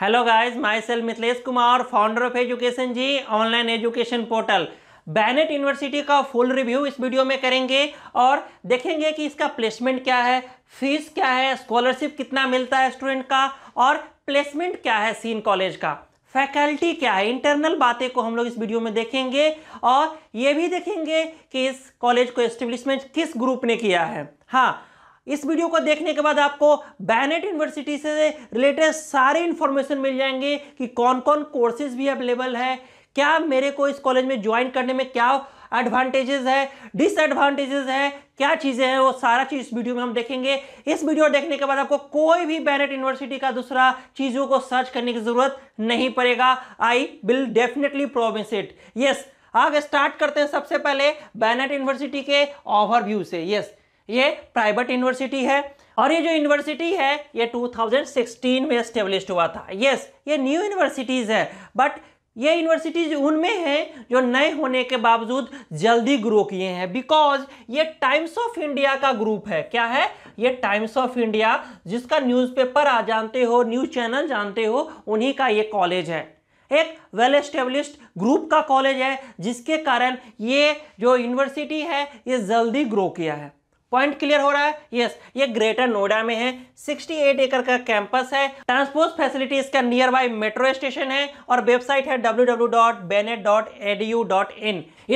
Hello guys myself Mithilesh Kumar founder of education G online education portal Bennett University का full review इस video में करेंगे और देखेंगे कि इसका प्लेसमेंट क्या है फीस क्या है स्कॉलरशिप कितना मिलता है स्टूडेंट का और प्लेसमेंट क्या है सीन कॉलेज का फैकल्टी क्या है इंटरनल बातें को हम लोग इस वीडियो में देखेंगे और ये भी देखेंगे कि इस कॉलेज को एस्टेब्लिशमेंट किस ग्रुप ने किया है हाँ इस वीडियो को देखने के बाद आपको बैनेट यूनिवर्सिटी से रिलेटेड सारे इन्फॉर्मेशन मिल जाएंगे कि कौन कौन कोर्सेज भी अवेलेबल है क्या मेरे को इस कॉलेज में ज्वाइन करने में क्या एडवांटेजेस है डिसएडवांटेजेस है क्या चीज़ें हैं वो सारा चीज़ इस वीडियो में हम देखेंगे इस वीडियो देखने के बाद आपको कोई भी बैनेट यूनिवर्सिटी का दूसरा चीज़ों को सर्च करने की ज़रूरत नहीं पड़ेगा I will definitely promise it yes आगे स्टार्ट करते हैं सबसे पहले बैनेट यूनिवर्सिटी के ओवरव्यू से यस ये प्राइवेट यूनिवर्सिटी है और ये जो यूनिवर्सिटी है ये 2016 में स्टेब्लिश हुआ था यस ये न्यू यूनिवर्सिटीज़ है बट ये यूनिवर्सिटीज उनमें हैं जो नए होने के बावजूद जल्दी ग्रो किए हैं बिकॉज ये टाइम्स ऑफ इंडिया का ग्रुप है क्या है ये टाइम्स ऑफ इंडिया जिसका न्यूज़पेपर आ जानते हो न्यूज़ चैनल जानते हो उन्हीं का ये कॉलेज है एक वेल एस्टेब्लिश्ड ग्रुप का कॉलेज है जिसके कारण ये जो यूनिवर्सिटी है ये जल्दी ग्रो किया है पॉइंट क्लियर हो रहा है यस yes, ये ग्रेटर नोएडा में है 68 एकड़ का कैंपस है ट्रांसपोर्ट फैसिलिटी इसका नियर बाय मेट्रो स्टेशन है और वेबसाइट है डब्ल्यू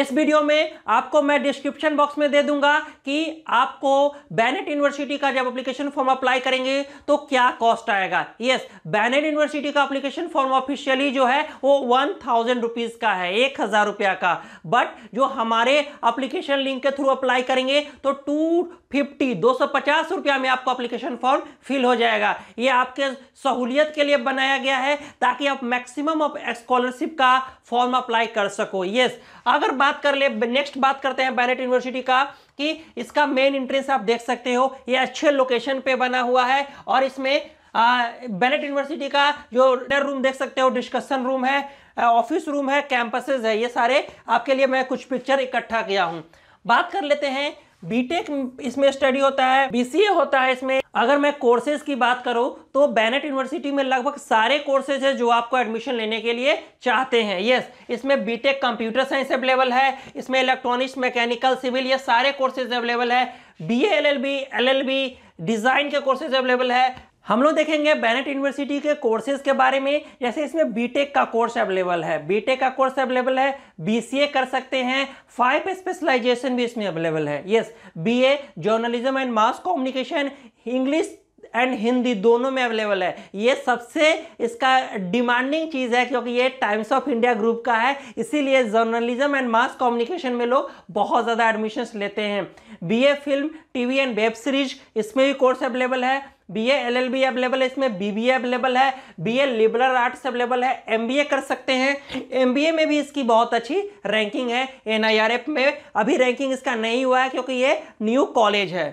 इस वीडियो में आपको मैं डिस्क्रिप्शन बॉक्स में दे दूंगा कि आपको बैनेट यूनिवर्सिटी का जब एप्लीकेशन फॉर्म अप्लाई करेंगे तो क्या कॉस्ट आएगा यस बैनेट यूनिवर्सिटी का एप्लीकेशन फॉर्म ऑफिशियली जो है वो वन थाउजेंड रुपीज का है एक हजार रुपया का बट जो हमारे अप्लीकेशन लिंक के थ्रू अप्लाई करेंगे तो टू सौ पचास रुपया में आपको अप्लीकेशन फॉर्म फिल हो जाएगा ये आपके सहूलियत के लिए बनाया गया है ताकि आप मैक्सिमम ऑफ स्कॉलरशिप का फॉर्म अप्लाई कर सको यस अगर बात कर ले नेक्स्ट बात करते हैं बैनेट यूनिवर्सिटी का कि इसका मेन इंट्रेंस आप देख सकते हो ये अच्छे लोकेशन पे बना हुआ है और इसमें बेनेट यूनिवर्सिटी का जो रूम देख सकते हो डिस्कशन रूम है ऑफिस रूम है कैंपसेज है ये सारे आपके लिए मैं कुछ पिक्चर इकट्ठा किया हूँ बात कर लेते हैं बीटेक इसमें स्टडी होता है बीसीए होता है इसमें अगर मैं कोर्सेज की बात करूं तो बैनेट यूनिवर्सिटी में लगभग सारे कोर्सेज हैं जो आपको एडमिशन लेने के लिए चाहते हैं यस इसमें बीटेक कंप्यूटर साइंस अवेलेबल है इसमें इलेक्ट्रॉनिक्स मैकेनिकल सिविल ये सारे कोर्सेज अवेलेबल है B L L B L L B design के कोर्सेज अवेलेबल है हम लोग देखेंगे बैनेट यूनिवर्सिटी के कोर्सेज के बारे में जैसे इसमें बीटेक का कोर्स अवेलेबल है बीटेक का कोर्स अवेलेबल है बीसीए कर सकते हैं फाइव स्पेशलाइजेशन भी इसमें अवेलेबल है yes BA journalism and mass communication English and Hindi दोनों में अवेलेबल है ये सबसे इसका डिमांडिंग चीज़ है क्योंकि ये टाइम्स ऑफ इंडिया ग्रुप का है इसीलिए जर्नलिज्म एंड मास कम्युनिकेशन में लोग बहुत ज़्यादा एडमिशन्स लेते हैं BA film TV and web series इसमें भी कोर्स अवेलेबल है B A L L B available है इसमें बी बी ए अवेलेबल है B A liberal arts available है एम बी ए कर सकते हैं एम बी ए में भी इसकी बहुत अच्छी रैंकिंग है एन आई आर एफ में अभी रैंकिंग इसका नहीं हुआ है क्योंकि ये न्यू कॉलेज है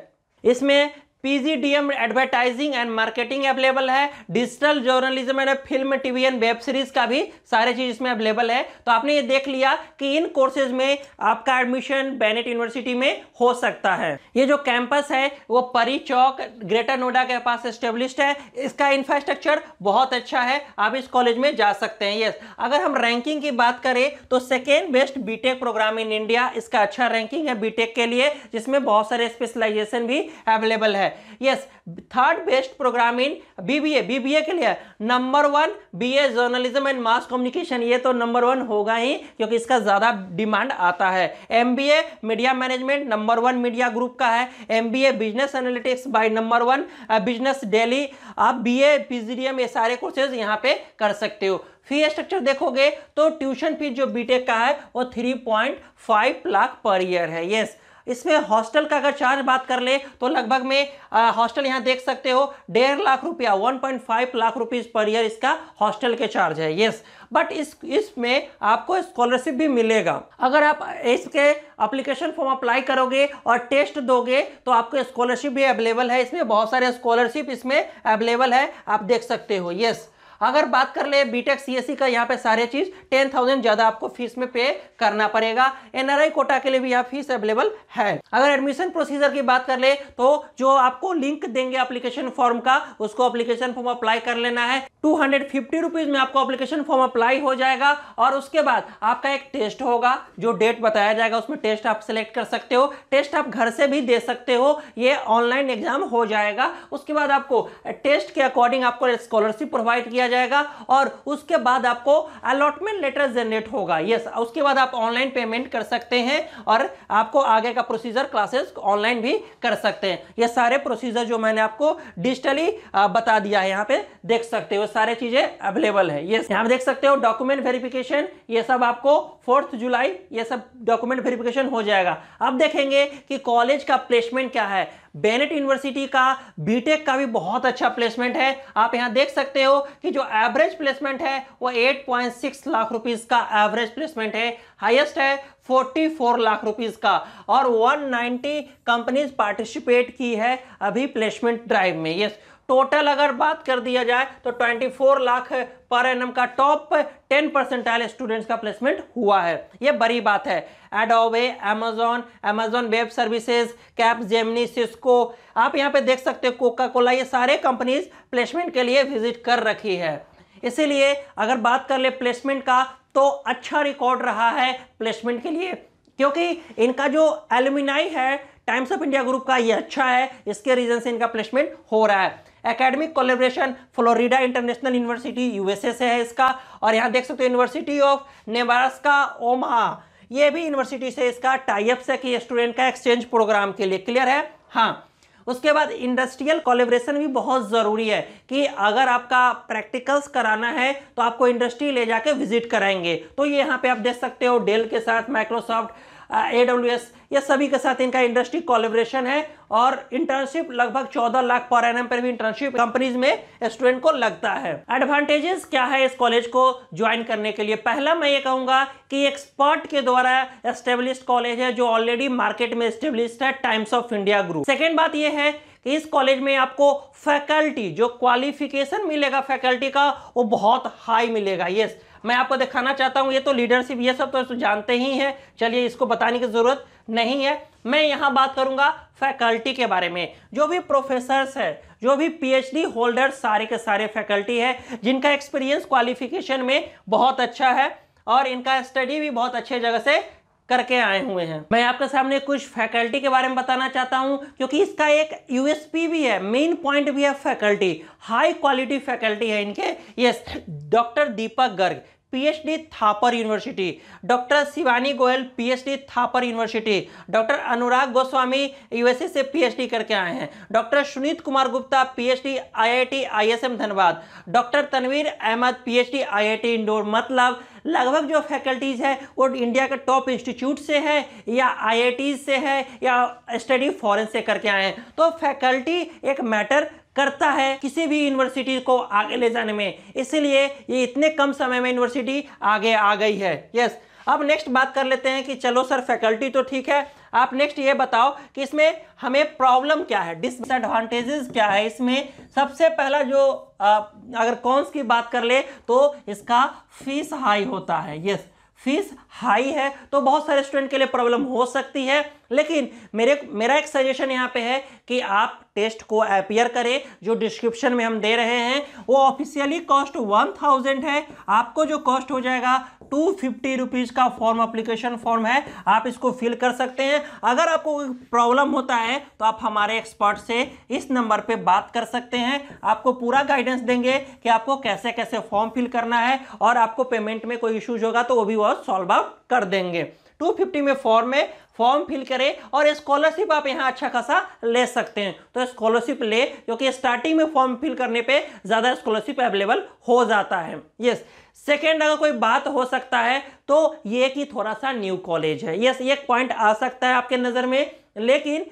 इसमें PGDM advertising and marketing available है digital journalism and film TV and web series का भी सारे चीज इसमें अवेलेबल है तो आपने ये देख लिया कि इन कोर्सेज में आपका एडमिशन बेनेट यूनिवर्सिटी में हो सकता है ये जो कैंपस है वो परी चौक ग्रेटर नोएडा के पास स्टेब्लिश है इसका इंफ्रास्ट्रक्चर बहुत अच्छा है आप इस कॉलेज में जा सकते हैं यस अगर हम रैंकिंग की बात करें तो second best tech program in India इसका अच्छा रैंकिंग है टेक के लिए जिसमें बहुत सारे स्पेशलाइजेशन भी अवेलेबल है है yes third best program in BBA BBA के लिए number one BA journalism and mass communication ये तो नंबर वन होगा ही क्योंकि इसका ज़्यादा डिमांड आता है MBA media management number one media group का है MBA business analytics by number one business daily आप बीए पीजीडीएम ये सारे कोर्सेज यहाँ पे कर सकते हो फी स्ट्रक्चर देखोगे तो ट्यूशन फीस जो बीटेक का है वो 3.5 लाख पर ईयर है यस yes. इसमें हॉस्टल का अगर चार्ज बात कर ले तो लगभग में हॉस्टल यहाँ देख सकते हो डेढ़ लाख रुपया 1.5 लाख रुपीज़ पर ईयर इसका हॉस्टल के चार्ज है येस बट इस इसमें आपको स्कॉलरशिप भी मिलेगा अगर आप इसके अप्लीकेशन फॉर्म अप्लाई करोगे और टेस्ट दोगे तो आपको स्कॉलरशिप भी अवेलेबल है इसमें बहुत सारे स्कॉलरशिप इसमें अवेलेबल है आप देख सकते हो येस अगर बात कर ले बीटेक सीएससी e का यहाँ पे सारे चीज टेन थाउजेंड ज्यादा आपको फीस में पे करना पड़ेगा एनआरआई कोटा के लिए भी यहाँ फीस अवेलेबल है अगर एडमिशन प्रोसीजर की बात कर ले तो जो आपको लिंक देंगे अप्लीकेशन फॉर्म का उसको अप्लीकेशन फॉर्म अप्लाई कर लेना है टू हंड्रेड फिफ्टी रुपीज में आपको अप्लीकेशन फॉर्म अप्लाई हो जाएगा और उसके बाद आपका एक टेस्ट होगा जो डेट बताया जाएगा उसमें टेस्ट आप सिलेक्ट कर सकते हो टेस्ट आप घर से भी दे सकते हो ये ऑनलाइन एग्जाम हो जाएगा उसके बाद आपको टेस्ट के अकॉर्डिंग आपको स्कॉलरशिप प्रोवाइड किया जाएगा और उसके बाद आपको अलॉटमेंट लेटर जनरेट होगा यस उसके बाद आप ऑनलाइन पेमेंट कर सकते हैं और आपको आगे का प्रोसीजर क्लासेस ऑनलाइन भी कर सकते हैं ये सारे प्रोसीजर जो मैंने आपको डिजिटली बता दिया है यहाँ पे देख सकते हो सारे चीजें अवेलेबल है ये यहाँ देख सकते हो डॉक्यूमेंट वेरिफिकेशन ये सब आपको फोर्थ जुलाई ये सब डॉक्यूमेंट वेरिफिकेशन हो जाएगा अब देखेंगे कि कॉलेज का प्लेसमेंट क्या है बेनेट यूनिवर्सिटी का बीटेक का भी बहुत अच्छा प्लेसमेंट है आप यहां देख सकते हो कि जो एवरेज प्लेसमेंट है वो 8.6 लाख रुपीस का एवरेज प्लेसमेंट है हाईएस्ट है 44 लाख रुपीस का और 190 कंपनीज पार्टिसिपेट की है अभी प्लेसमेंट ड्राइव में यस टोटल अगर बात कर दिया जाए तो 24 lakh per annum top 10 percentile students का प्लेसमेंट हुआ है ये बड़ी बात है Adobe Amazon Amazon web services Capgemini Cisco आप यहाँ पे देख सकते हैं कोका कोला ये सारे कंपनीज प्लेसमेंट के लिए विजिट कर रखी है इसीलिए अगर बात कर ले प्लेसमेंट का तो अच्छा रिकॉर्ड रहा है प्लेसमेंट के लिए क्योंकि इनका जो एलुमिनाई है टाइम्स ऑफ इंडिया ग्रुप का ये अच्छा है इसके रीजन से इनका प्लेसमेंट हो रहा है academic collaboration Florida International University USA से है इसका और यहाँ देख सकते हो यूनिवर्सिटी ऑफ का ओमा ये भी यूनिवर्सिटी से इसका टाइप से कि स्टूडेंट का एक्सचेंज प्रोग्राम के लिए क्लियर है हाँ उसके बाद इंडस्ट्रियल कोलेब्रेशन भी बहुत ज़रूरी है कि अगर आपका प्रैक्टिकल्स कराना है तो आपको इंडस्ट्री ले जाके विजिट कराएंगे तो ये यहाँ पे आप देख सकते हो डेल के साथ माइक्रोसॉफ्ट ए डब्ल्यू एस ये सभी के साथ इनका इंडस्ट्री कोलेब्रेशन है और इंटर्नशिप लगभग चौदह लाख पर एन पर भी इंटर्नशिप कंपनीज में स्टूडेंट को लगता है एडवांटेजेस क्या है इस कॉलेज को ज्वाइन करने के लिए पहला मैं ये कहूँगा कि एक्सपर्ट के द्वारा एस्टेब्लिश कॉलेज है जो ऑलरेडी मार्केट में एस्टेब्लिश है Times of India group second बात यह है कि इस कॉलेज में आपको फैकल्टी जो क्वालिफिकेशन मिलेगा फैकल्टी का वो बहुत हाई मिलेगा यस yes, मैं आपको दिखाना चाहता हूँ ये तो लीडरशिप ये सब तो जानते ही हैं चलिए इसको बताने की ज़रूरत नहीं है मैं यहाँ बात करूँगा फैकल्टी के बारे में जो भी प्रोफेसर्स है जो भी पीएचडी होल्डर सारे के सारे फैकल्टी है जिनका एक्सपीरियंस क्वालिफिकेशन में बहुत अच्छा है और इनका स्टडी भी बहुत अच्छे जगह से करके आए हुए हैं मैं आपके सामने कुछ फैकल्टी के बारे में बताना चाहता हूं क्योंकि इसका एक यूएसपी भी है मेन पॉइंट भी है फैकल्टी हाई क्वालिटी फैकल्टी है इनके yes doctor Deepak Garg PhD Thapar University doctor Shivani Goyal PhD Thapar University doctor Anurag Goswami USA से पीएचडी करके आए हैं doctor Sunit Kumar Gupta PhD IIT ISM Dhanbad doctor Tanveer Ahmad PhD IIT Indore मतलब लगभग जो फैकल्टीज़ है वो इंडिया के टॉप इंस्टीट्यूट से है या आई से है या स्टडी फॉरन से करके आए हैं तो फैकल्टी एक मैटर करता है किसी भी यूनिवर्सिटी को आगे ले जाने में इसलिए ये इतने कम समय में यूनिवर्सिटी आगे आ गई है यस अब नेक्स्ट बात कर लेते हैं कि चलो सर फैकल्टी तो ठीक है आप नेक्स्ट ये बताओ कि इसमें हमें प्रॉब्लम क्या है डिसएडवांटेजेस क्या है इसमें सबसे पहला जो आ, अगर कौन की बात कर ले तो इसका फीस हाई होता है यस फीस हाई है तो बहुत सारे स्टूडेंट के लिए प्रॉब्लम हो सकती है लेकिन मेरे मेरा एक सजेशन यहाँ पे है कि आप टेस्ट को अपियर करें जो डिस्क्रिप्शन में हम दे रहे हैं वो ऑफिशियली कॉस्ट वन थाउजेंड है आपको जो कॉस्ट हो जाएगा टू फिफ्टी रुपीज़ का फॉर्म अप्लीकेशन फॉर्म है आप इसको फिल कर सकते हैं अगर आपको कोई प्रॉब्लम होता है तो आप हमारे एक्सपर्ट से इस नंबर पर बात कर सकते हैं आपको पूरा गाइडेंस देंगे कि आपको कैसे कैसे फॉर्म फिल करना है और आपको पेमेंट में कोई इशूज होगा तो वो भी वह सॉल्व आउट कर देंगे 250 में फॉर्म में फॉर्म फिल करें और स्कॉलरशिप आप यहाँ अच्छा खासा ले सकते हैं तो स्कॉलरशिप ले क्योंकि स्टार्टिंग में फॉर्म फिल करने पे ज़्यादा स्कॉलरशिप अवेलेबल हो जाता है यस सेकेंड अगर कोई बात हो सकता है तो ये कि थोड़ा सा न्यू कॉलेज है यस ये पॉइंट आ सकता है आपके नज़र में लेकिन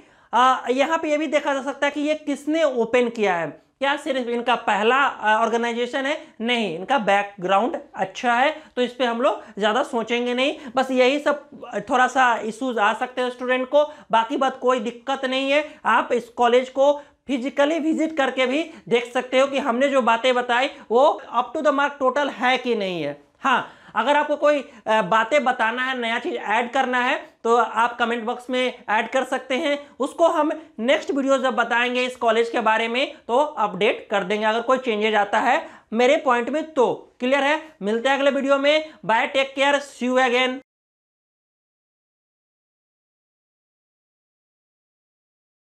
यहाँ पे ये भी देखा जा सकता है कि ये किसने ओपन किया है क्या सिर्फ इनका पहला ऑर्गेनाइजेशन है नहीं इनका बैकग्राउंड अच्छा है तो इस पर हम लोग ज़्यादा सोचेंगे नहीं बस यही सब थोड़ा सा इश्यूज आ सकते हैं स्टूडेंट को बाकी बात कोई दिक्कत नहीं है आप इस कॉलेज को फिजिकली विजिट करके भी देख सकते हो कि हमने जो बातें बताई वो up to the mark total है कि नहीं है हाँ अगर आपको कोई बातें बताना है नया चीज़ ऐड करना है तो आप कमेंट बॉक्स में ऐड कर सकते हैं उसको हम नेक्स्ट वीडियो जब बताएंगे इस कॉलेज के बारे में तो अपडेट कर देंगे अगर कोई चेंजेज आता है मेरे पॉइंट में तो क्लियर है मिलते हैं अगले वीडियो में bye take care see you again